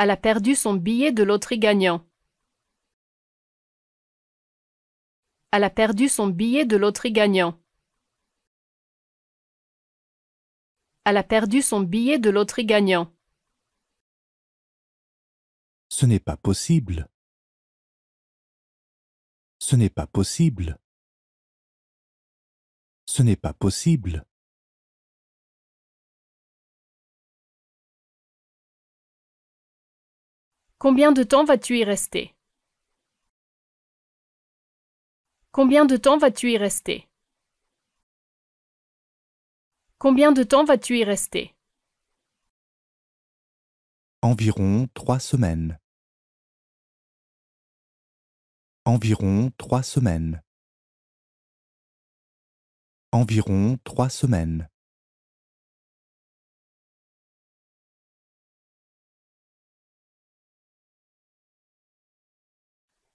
Elle a perdu son billet de loterie gagnant. Elle a perdu son billet de loterie gagnant. Elle a perdu son billet de loterie gagnant. Ce n'est pas possible. Ce n'est pas possible. Ce n'est pas possible. Combien de temps vas-tu y rester Combien de temps vas-tu y rester Combien de temps vas-tu y rester Environ trois semaines. Environ trois semaines. Environ trois semaines.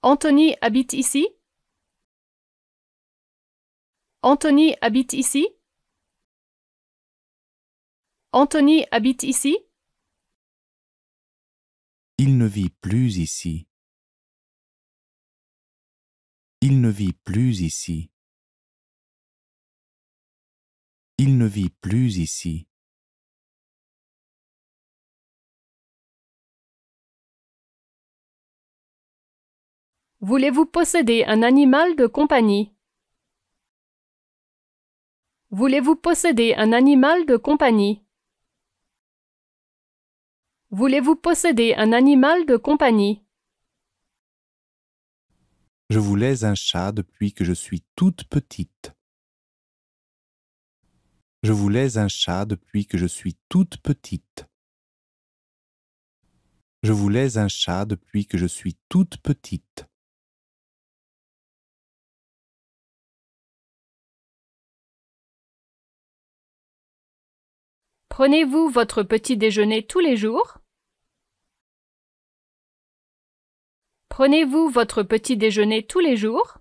Anthony habite ici Anthony habite ici Anthony habite ici Il ne vit plus ici. Il ne vit plus ici. Il ne vit plus ici. Voulez-vous posséder un animal de compagnie Voulez-vous posséder un animal de compagnie Voulez-vous posséder un animal de compagnie Je vous voulais un chat depuis que je suis toute petite. Je vous voulais un chat depuis que je suis toute petite. Je vous voulais un chat depuis que je suis toute petite. Prenez-vous votre petit déjeuner tous les jours Prenez-vous votre petit déjeuner tous les jours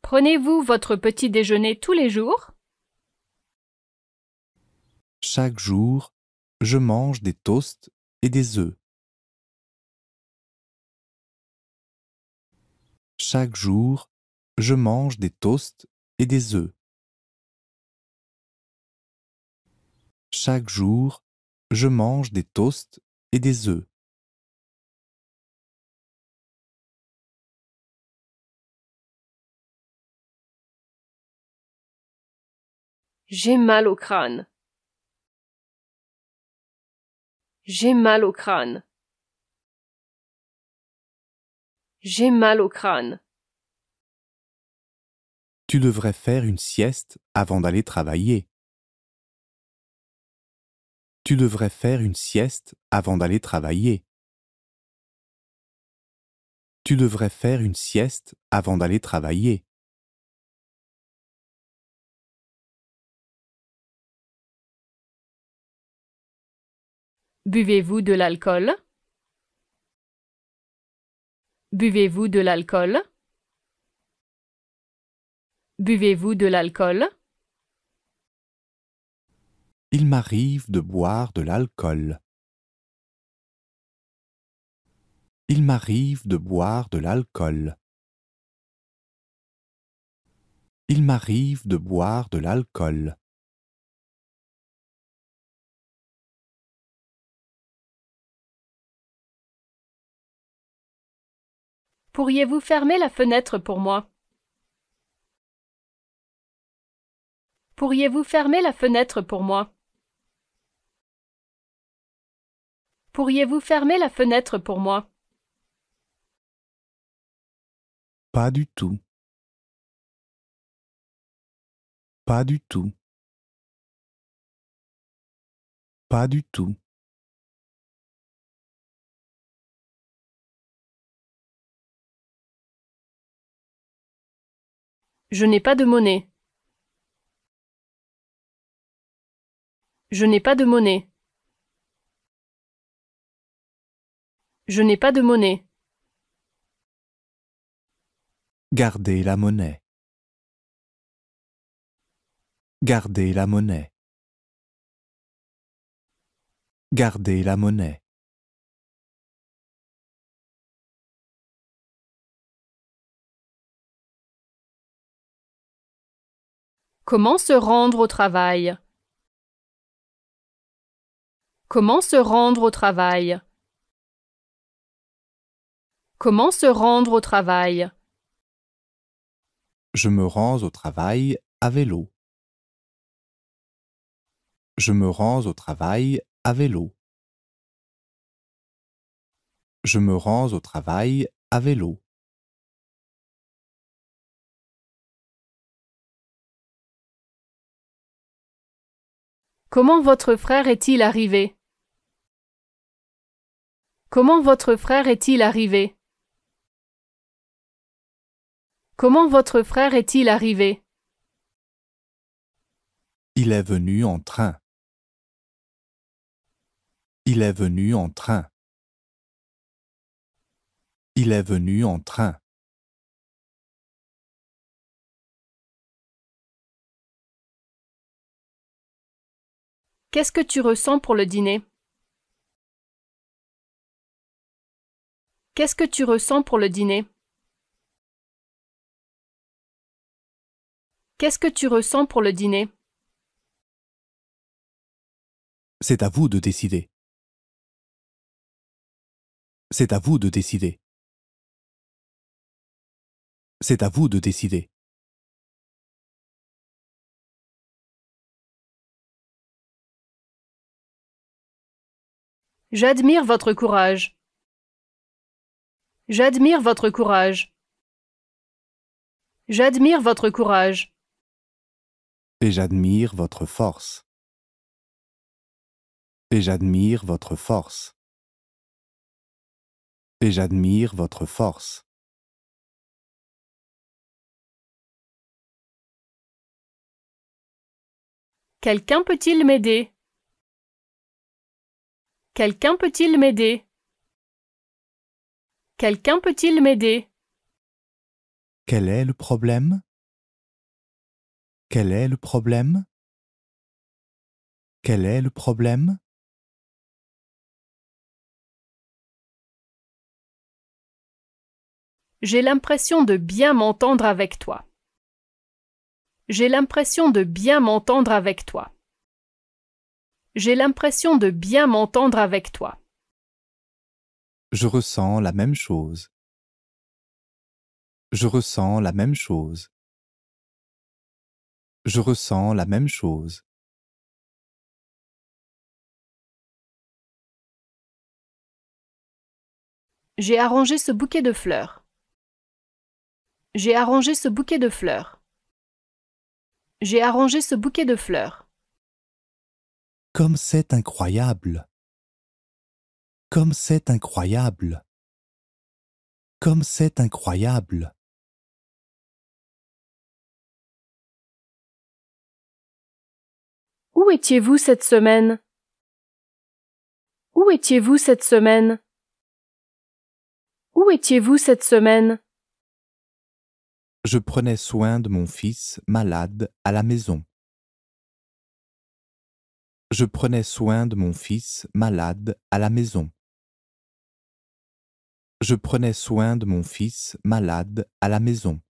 Prenez-vous votre petit déjeuner tous les jours Chaque jour, je mange des toasts et des œufs. Chaque jour, je mange des toasts et des œufs. Chaque jour, je mange des toasts et des œufs. J'ai mal au crâne. J'ai mal au crâne. J'ai mal au crâne. Tu devrais faire une sieste avant d'aller travailler tu devrais faire une sieste avant d'aller travailler. Tu devrais faire une sieste avant d'aller travailler. Buvez-vous de l'alcool Buvez-vous de l'alcool Buvez-vous de l'alcool il m'arrive de boire de l'alcool. Il m'arrive de boire de l'alcool. Il m'arrive de boire de l'alcool. Pourriez-vous fermer la fenêtre pour moi Pourriez-vous fermer la fenêtre pour moi Pourriez-vous fermer la fenêtre pour moi Pas du tout. Pas du tout. Pas du tout. Je n'ai pas de monnaie. Je n'ai pas de monnaie. Je n'ai pas de monnaie. Gardez la monnaie. Gardez la monnaie. Gardez la monnaie. Comment se rendre au travail Comment se rendre au travail Comment se rendre au travail Je me rends au travail à vélo. Je me rends au travail à vélo. Je me rends au travail à vélo. Comment votre frère est-il arrivé Comment votre frère est-il arrivé Comment votre frère est-il arrivé Il est venu en train. Il est venu en train. Il est venu en train. Qu'est-ce que tu ressens pour le dîner Qu'est-ce que tu ressens pour le dîner Qu'est-ce que tu ressens pour le dîner C'est à vous de décider. C'est à vous de décider. C'est à vous de décider. J'admire votre courage. J'admire votre courage. J'admire votre courage. Et j'admire votre force. Et j'admire votre force. Et j'admire votre force. Quelqu'un peut-il m'aider Quelqu'un peut-il m'aider Quelqu'un peut-il m'aider Quel est le problème quel est le problème Quel est le problème J'ai l'impression de bien m'entendre avec toi. J'ai l'impression de bien m'entendre avec toi. J'ai l'impression de bien m'entendre avec toi. Je ressens la même chose. Je ressens la même chose je ressens la même chose. J'ai arrangé ce bouquet de fleurs. J'ai arrangé ce bouquet de fleurs. J'ai arrangé ce bouquet de fleurs. Comme c'est incroyable. Comme c'est incroyable. Comme c'est incroyable. Où étiez-vous cette semaine Où étiez-vous cette semaine Où étiez-vous cette semaine Je prenais soin de mon fils malade à la maison. Je prenais soin de mon fils malade à la maison. Je prenais soin de mon fils malade à la maison.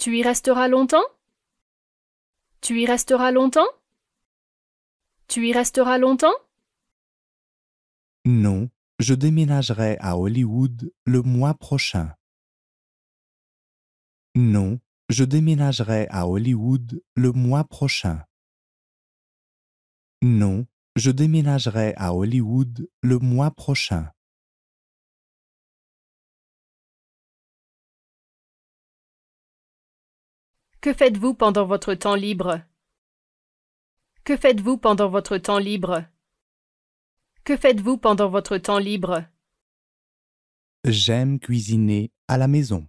Tu y resteras longtemps Tu y resteras longtemps Tu y resteras longtemps Non, je déménagerai à Hollywood le mois prochain. Non, je déménagerai à Hollywood le mois prochain. Non, je déménagerai à Hollywood le mois prochain. Que faites-vous pendant votre temps libre Que faites-vous pendant votre temps libre Que faites-vous pendant votre temps libre J'aime cuisiner à la maison.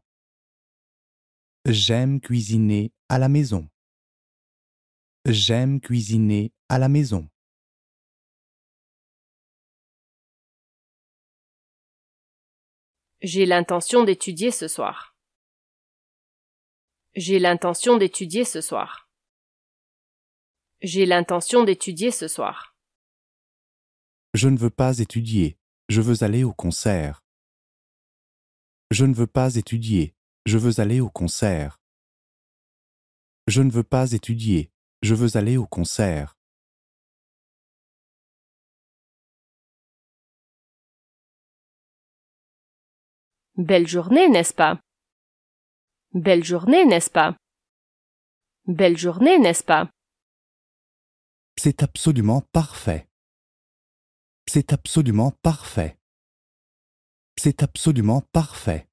J'aime cuisiner à la maison. J'aime cuisiner à la maison. J'ai l'intention d'étudier ce soir. J'ai l'intention d'étudier ce soir. J'ai l'intention d'étudier ce soir. Je ne veux pas étudier. Je veux aller au concert. Je ne veux pas étudier. Je veux aller au concert. Je ne veux pas étudier. Je veux aller au concert. Belle journée, n'est-ce pas Belle journée, n'est-ce pas Belle journée, n'est-ce pas C'est absolument parfait. C'est absolument parfait. C'est absolument parfait.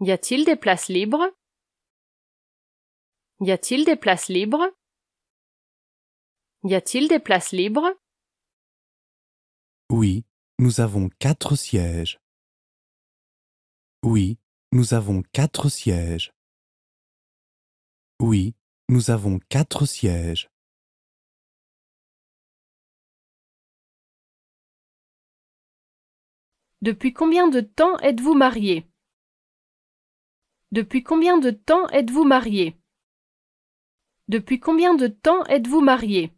Y a-t-il des places libres Y a-t-il des places libres Y a-t-il des places libres Oui, nous avons quatre sièges. Oui, nous avons quatre sièges. Oui, nous avons quatre sièges. Depuis combien de temps êtes-vous marié Depuis combien de temps êtes-vous marié Depuis combien de temps êtes-vous marié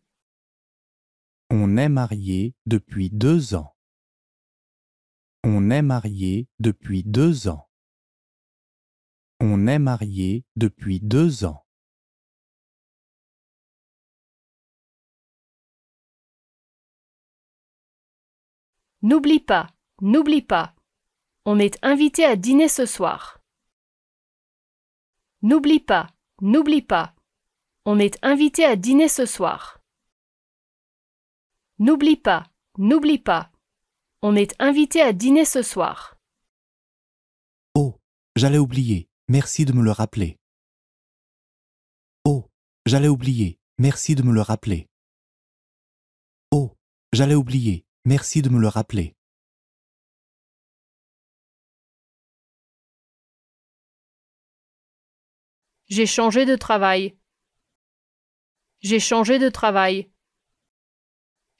On est marié depuis deux ans. On est marié depuis deux ans. On est marié depuis deux ans. N'oublie pas, n'oublie pas. On est invité à dîner ce soir. N'oublie pas, n'oublie pas. On est invité à dîner ce soir. N'oublie pas, n'oublie pas. On est invité à dîner ce soir. Oh, j'allais oublier. Merci de me le rappeler. Oh, j'allais oublier. Merci de me le rappeler. Oh, j'allais oublier. Merci de me le rappeler. J'ai changé de travail. J'ai changé de travail.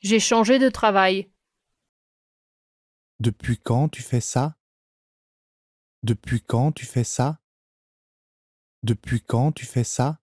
J'ai changé de travail. Depuis quand tu fais ça Depuis quand tu fais ça Depuis quand tu fais ça